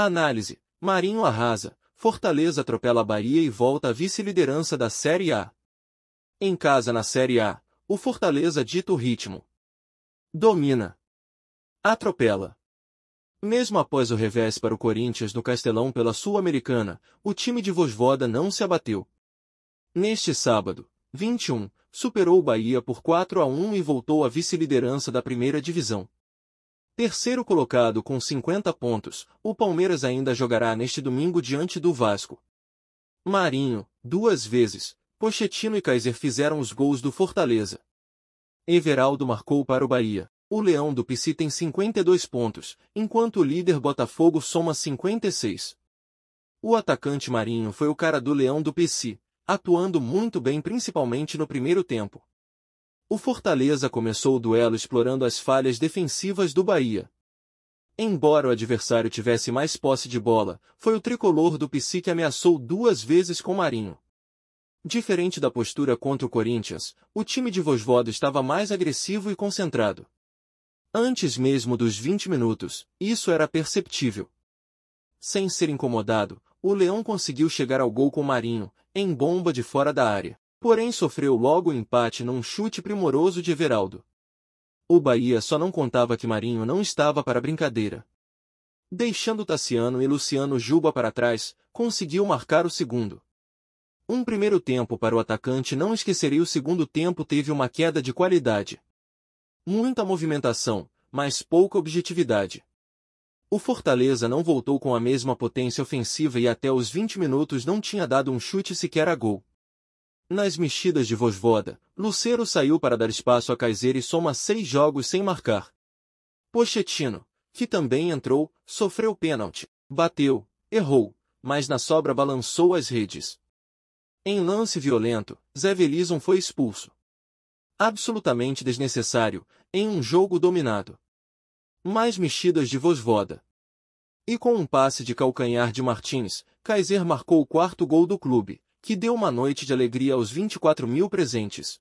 Análise. Marinho arrasa. Fortaleza atropela a Bahia e volta à vice-liderança da Série A. Em casa na Série A, o Fortaleza dita o ritmo. Domina. Atropela. Mesmo após o revés para o Corinthians no Castelão pela Sul-Americana, o time de Vosvoda não se abateu. Neste sábado, 21, superou o Bahia por 4 a 1 e voltou à vice-liderança da primeira divisão. Terceiro colocado com 50 pontos, o Palmeiras ainda jogará neste domingo diante do Vasco. Marinho, duas vezes, Pochettino e Kaiser fizeram os gols do Fortaleza. Everaldo marcou para o Bahia. O Leão do Pici tem 52 pontos, enquanto o líder Botafogo soma 56. O atacante Marinho foi o cara do Leão do Pici, atuando muito bem principalmente no primeiro tempo. O Fortaleza começou o duelo explorando as falhas defensivas do Bahia. Embora o adversário tivesse mais posse de bola, foi o tricolor do Psi que ameaçou duas vezes com Marinho. Diferente da postura contra o Corinthians, o time de Vosvoda estava mais agressivo e concentrado. Antes mesmo dos 20 minutos, isso era perceptível. Sem ser incomodado, o Leão conseguiu chegar ao gol com Marinho, em bomba de fora da área porém sofreu logo o empate num chute primoroso de Everaldo. O Bahia só não contava que Marinho não estava para brincadeira. Deixando Tassiano e Luciano Juba para trás, conseguiu marcar o segundo. Um primeiro tempo para o atacante não esqueceria o segundo tempo teve uma queda de qualidade. Muita movimentação, mas pouca objetividade. O Fortaleza não voltou com a mesma potência ofensiva e até os 20 minutos não tinha dado um chute sequer a gol. Nas mexidas de Vosvoda, Lucero saiu para dar espaço a Kaiser e soma seis jogos sem marcar. Pochettino, que também entrou, sofreu pênalti, bateu, errou, mas na sobra balançou as redes. Em lance violento, Zé Velizon foi expulso. Absolutamente desnecessário, em um jogo dominado. Mais mexidas de Vosvoda. E com um passe de calcanhar de Martins, Kaiser marcou o quarto gol do clube, que deu uma noite de alegria aos 24 mil presentes,